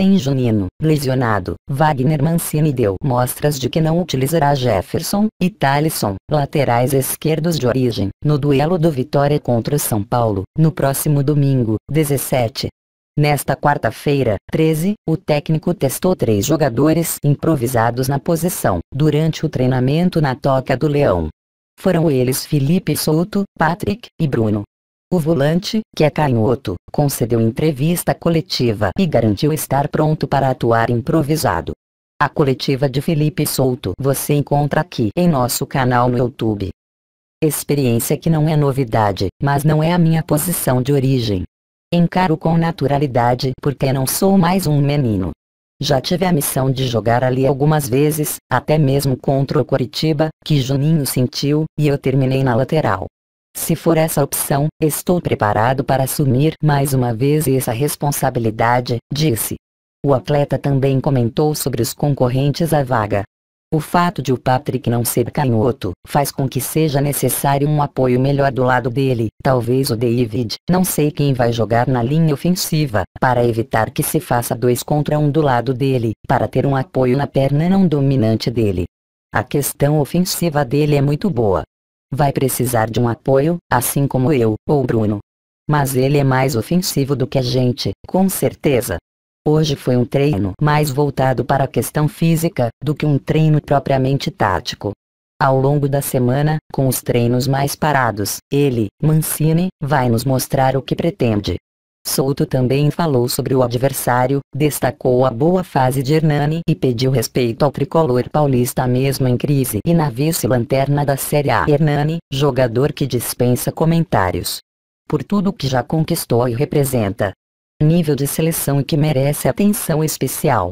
Sem Janino, lesionado, Wagner Mancini deu mostras de que não utilizará Jefferson e Talisson, laterais esquerdos de origem, no duelo do Vitória contra o São Paulo, no próximo domingo, 17. Nesta quarta-feira, 13, o técnico testou três jogadores improvisados na posição, durante o treinamento na Toca do Leão. Foram eles Felipe Souto, Patrick e Bruno. O volante, que é canhoto, concedeu entrevista coletiva e garantiu estar pronto para atuar improvisado. A coletiva de Felipe Souto você encontra aqui em nosso canal no YouTube. Experiência que não é novidade, mas não é a minha posição de origem. Encaro com naturalidade porque não sou mais um menino. Já tive a missão de jogar ali algumas vezes, até mesmo contra o Coritiba, que Juninho sentiu, e eu terminei na lateral. Se for essa opção, estou preparado para assumir mais uma vez essa responsabilidade, disse. O atleta também comentou sobre os concorrentes à vaga. O fato de o Patrick não ser canhoto faz com que seja necessário um apoio melhor do lado dele, talvez o David, não sei quem vai jogar na linha ofensiva, para evitar que se faça dois contra um do lado dele, para ter um apoio na perna não dominante dele. A questão ofensiva dele é muito boa, Vai precisar de um apoio, assim como eu, ou Bruno. Mas ele é mais ofensivo do que a gente, com certeza. Hoje foi um treino mais voltado para a questão física do que um treino propriamente tático. Ao longo da semana, com os treinos mais parados, ele, Mancini, vai nos mostrar o que pretende, Souto também falou sobre o adversário, destacou a boa fase de Hernani e pediu respeito ao tricolor paulista mesmo em crise e na vice-lanterna da Série A. Hernani, jogador que dispensa comentários. Por tudo que já conquistou e representa. Nível de seleção e que merece atenção especial.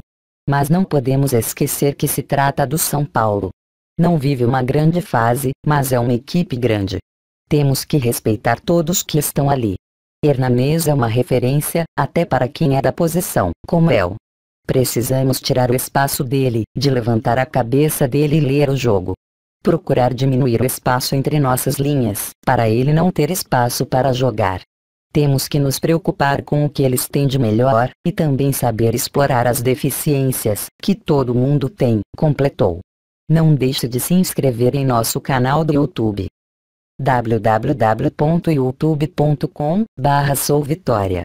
Mas não podemos esquecer que se trata do São Paulo. Não vive uma grande fase, mas é uma equipe grande. Temos que respeitar todos que estão ali na é uma referência, até para quem é da posição, como eu. Precisamos tirar o espaço dele, de levantar a cabeça dele e ler o jogo. Procurar diminuir o espaço entre nossas linhas, para ele não ter espaço para jogar. Temos que nos preocupar com o que eles têm de melhor, e também saber explorar as deficiências que todo mundo tem, completou. Não deixe de se inscrever em nosso canal do YouTube wwwyoutubecom Vitória